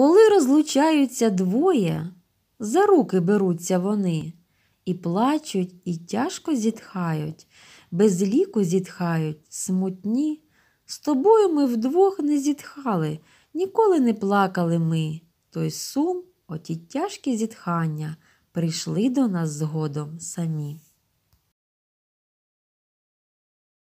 Коли розлучаються двоє, за руки беруться вони і плачуть, і тяжко зітхають, без ліку зітхають, смутні. З тобою ми вдвох не зітхали, ніколи не плакали ми. Той сум, оті тяжкі зітхання прийшли до нас згодом самі.